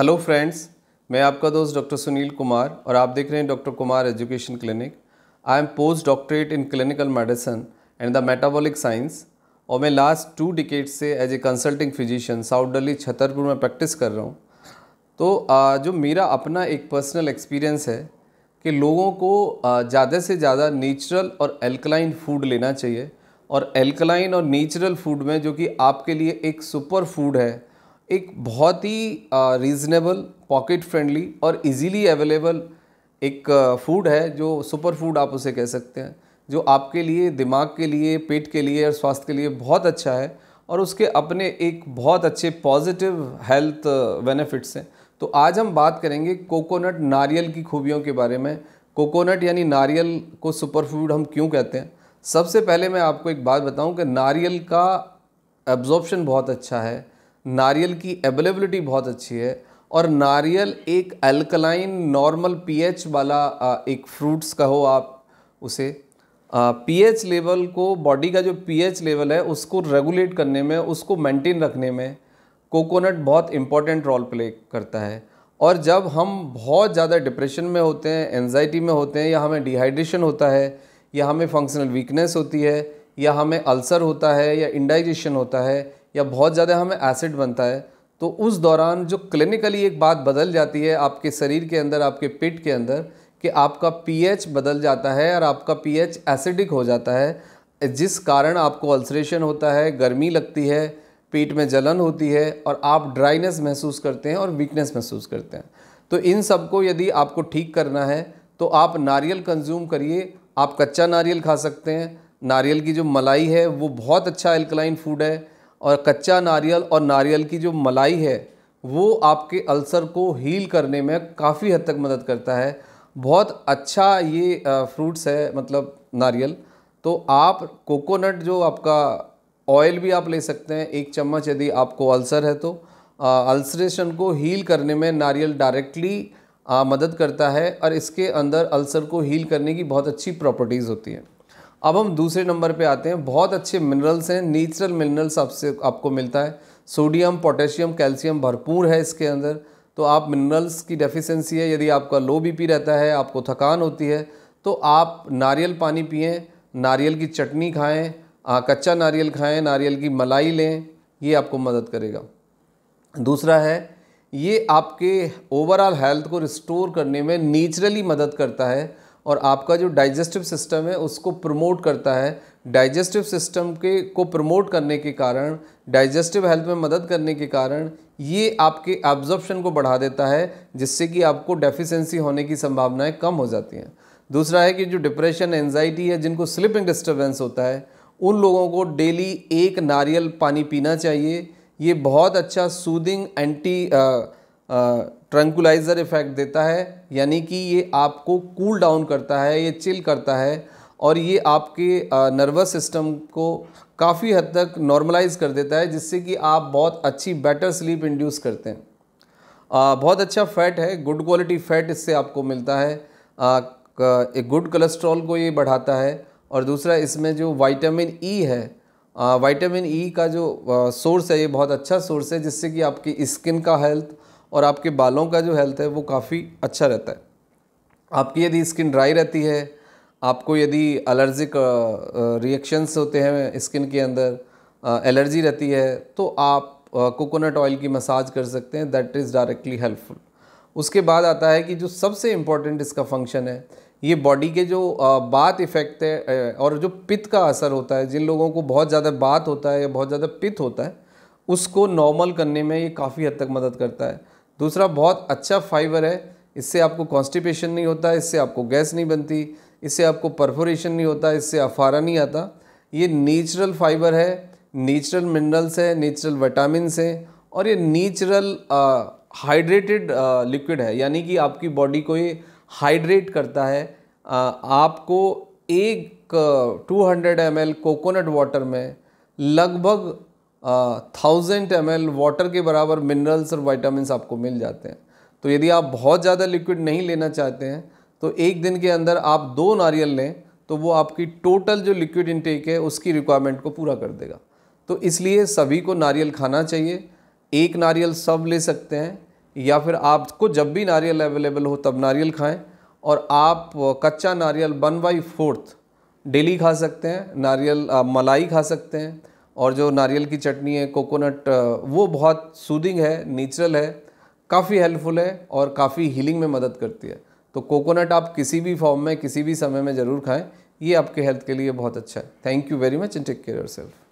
hello friends मैं आपका दोस्त डॉक्टर सुनील कुमार और आप देख रहे हैं doctor Kumar education clinic I am post doctorate in clinical medicine and the metabolic science और मैं लास्ट टू डिकेट से as a consulting physician south Delhi Chhatarpur में प्रैक्टिस कर रहा हूँ तो जो मेरा अपना एक पर्सनल एक्सपीरियंस है कि लोगों को ज़्यादा से ज़्यादा नेचुरल और एल्कलाइन फूड लेना चाहिए और एल्कलाइन और नेचुरल फूड में जो कि आपके लिए एक सुपर फूड है एक बहुत ही रीज़नेबल पॉकेट फ्रेंडली और इजीली अवेलेबल एक फूड है जो सुपर फूड आप उसे कह सकते हैं जो आपके लिए दिमाग के लिए पेट के लिए और स्वास्थ्य के लिए बहुत अच्छा है और उसके अपने एक बहुत अच्छे पॉजिटिव हेल्थ बेनिफिट्स हैं तो आज हम बात करेंगे कोकोनट नारियल की खूबियों के बारे में कोकोनट यानी नारियल को सुपर फूड हम क्यों कहते हैं सबसे पहले मैं आपको एक बात बताऊं कि नारियल का एब्जॉर्प्शन बहुत अच्छा है नारियल की अवेलेबिलिटी बहुत अच्छी है और नारियल एक अल्कलाइन नॉर्मल पीएच वाला एक फ्रूट्स कहो आप उसे पीएच लेवल को बॉडी का जो पीएच लेवल है उसको रेगुलेट करने में उसको मेंटेन रखने में कोकोनट बहुत इम्पॉर्टेंट रोल प्ले करता है और जब हम बहुत ज़्यादा डिप्रेशन में होते हैं एनजाइटी में होते हैं या हमें डिहाइड्रेशन होता है या हमें फंक्शनल वीकनेस होती है या हमें अल्सर होता है या इंडाइजेशन होता है या बहुत ज़्यादा हमें एसिड बनता है तो उस दौरान जो क्लिनिकली एक बात बदल जाती है आपके शरीर के अंदर आपके पेट के अंदर कि आपका पीएच बदल जाता है और आपका पीएच एसिडिक हो जाता है जिस कारण आपको अल्सरेशन होता है गर्मी लगती है पेट में जलन होती है और आप ड्राइनेस महसूस करते हैं और वीकनेस महसूस करते हैं तो इन सबको यदि आपको ठीक करना है तो आप नारियल कंज्यूम करिए आप कच्चा नारियल खा सकते हैं नारियल की जो मलाई है वो बहुत अच्छा एल्कलाइन फूड है और कच्चा नारियल और नारियल की जो मलाई है वो आपके अल्सर को हील करने में काफ़ी हद तक मदद करता है बहुत अच्छा ये फ्रूट्स है मतलब नारियल तो आप कोकोनट जो आपका ऑयल भी आप ले सकते हैं एक चम्मच यदि आपको अल्सर है तो अल्सरेशन को हील करने में नारियल डायरेक्टली मदद करता है और इसके अंदर अल्सर को हील करने की बहुत अच्छी प्रॉपर्टीज़ होती हैं अब हम दूसरे नंबर पे आते हैं बहुत अच्छे मिनरल्स हैं नेचुरल मिनरल्स आपसे आपको मिलता है सोडियम पोटेशियम कैल्शियम भरपूर है इसके अंदर तो आप मिनरल्स की डेफिशिएंसी है यदि आपका लो बीपी रहता है आपको थकान होती है तो आप नारियल पानी पिए नारियल की चटनी खाएँ कच्चा नारियल खाएँ नारियल की मलाई लें ये आपको मदद करेगा दूसरा है ये आपके ओवरऑल हेल्थ को रिस्टोर करने में नेचुरली मदद करता है और आपका जो डाइजेस्टिव सिस्टम है उसको प्रमोट करता है डाइजेस्टिव सिस्टम के को प्रमोट करने के कारण डाइजेस्टिव हेल्थ में मदद करने के कारण ये आपके एब्जॉर्प्शन को बढ़ा देता है जिससे कि आपको डेफिशिएंसी होने की संभावनाएं कम हो जाती हैं दूसरा है कि जो डिप्रेशन एनजाइटी है जिनको स्लीपिंग डिस्टर्बेंस होता है उन लोगों को डेली एक नारियल पानी पीना चाहिए ये बहुत अच्छा soothing anti ah, tranquilizer effect देता है यानी कि ये आपको कूल cool डाउन करता है ये चिल करता है और ये आपके नर्वस सिस्टम को काफ़ी हद तक नॉर्मलाइज़ कर देता है जिससे कि आप बहुत अच्छी बेटर स्लीप इंड्यूस करते हैं आ, बहुत अच्छा फ़ैट है गुड क्वालिटी फ़ैट इससे आपको मिलता है आ, एक गुड कोलेस्ट्रॉल को ये बढ़ाता है और दूसरा इसमें जो वाइटामिन ई e है वाइटामिन ई e का जो सोर्स है ये बहुत अच्छा सोर्स है जिससे कि आपकी स्किन का हेल्थ और आपके बालों का जो हेल्थ है वो काफ़ी अच्छा रहता है आपकी यदि स्किन ड्राई रहती है आपको यदि एलर्जिक रिएक्शंस होते हैं स्किन के अंदर एलर्जी रहती है तो आप कोकोनट ऑयल की मसाज कर सकते हैं दैट इज़ डायरेक्टली हेल्पफुल उसके बाद आता है कि जो सबसे इम्पॉर्टेंट इसका फंक्शन है ये बॉडी के जो बात इफ़ेक्ट है और जो पित्त का असर होता है जिन लोगों को बहुत ज़्यादा बात होता है या बहुत ज़्यादा पित्त होता है उसको नॉर्मल करने में ये काफ़ी हद तक मदद करता है दूसरा बहुत अच्छा फाइबर है इससे आपको कॉन्स्टिपेशन नहीं होता इससे आपको गैस नहीं बनती इससे आपको परफोरेशन नहीं होता इससे अफारा नहीं आता ये नेचुरल फाइबर है नेचुरल मिनरल्स है नेचुरल विटामिन हैं और ये नेचुरल हाइड्रेटेड लिक्विड है यानी कि आपकी बॉडी को ये हाइड्रेट करता है आ, आपको एक 200 हंड्रेड कोकोनट वाटर में लगभग थाउजेंड एम वाटर के बराबर मिनरल्स और वाइटामस आपको मिल जाते हैं तो यदि आप बहुत ज़्यादा लिक्विड नहीं लेना चाहते हैं तो एक दिन के अंदर आप दो नारियल लें तो वो आपकी टोटल जो लिक्विड इनटेक है उसकी रिक्वायरमेंट को पूरा कर देगा तो इसलिए सभी को नारियल खाना चाहिए एक नारियल सब ले सकते हैं या फिर आपको जब भी नारियल अवेलेबल हो तब नारियल खाएं और आप कच्चा नारियल वन बाई फोर्थ डेली खा सकते हैं नारियल मलाई खा सकते हैं और जो नारियल की चटनी है कोकोनट वो बहुत सूदिंग है नेचुरल है काफ़ी हेल्पफुल है और काफ़ी हीलिंग में मदद करती है तो कोकोनट आप किसी भी फॉर्म में किसी भी समय में ज़रूर खाएं ये आपके हेल्थ के लिए बहुत अच्छा है thank you very much and take care your self